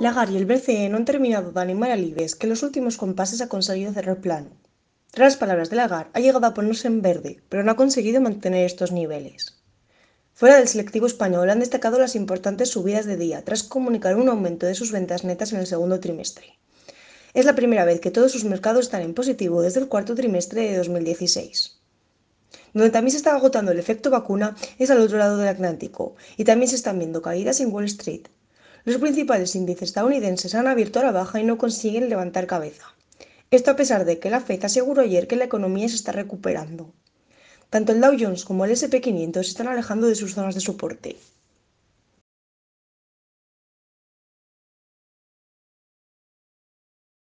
Lagar y el BCE no han terminado de animar a Libes que en los últimos compases ha conseguido cerrar plan. Tras las palabras de Lagar, ha llegado a ponerse en verde, pero no ha conseguido mantener estos niveles. Fuera del selectivo español han destacado las importantes subidas de día, tras comunicar un aumento de sus ventas netas en el segundo trimestre. Es la primera vez que todos sus mercados están en positivo desde el cuarto trimestre de 2016. Donde también se está agotando el efecto vacuna es al otro lado del Atlántico, y también se están viendo caídas en Wall Street, los principales índices estadounidenses han abierto a la baja y no consiguen levantar cabeza. Esto a pesar de que la FED aseguró ayer que la economía se está recuperando. Tanto el Dow Jones como el SP500 se están alejando de sus zonas de soporte.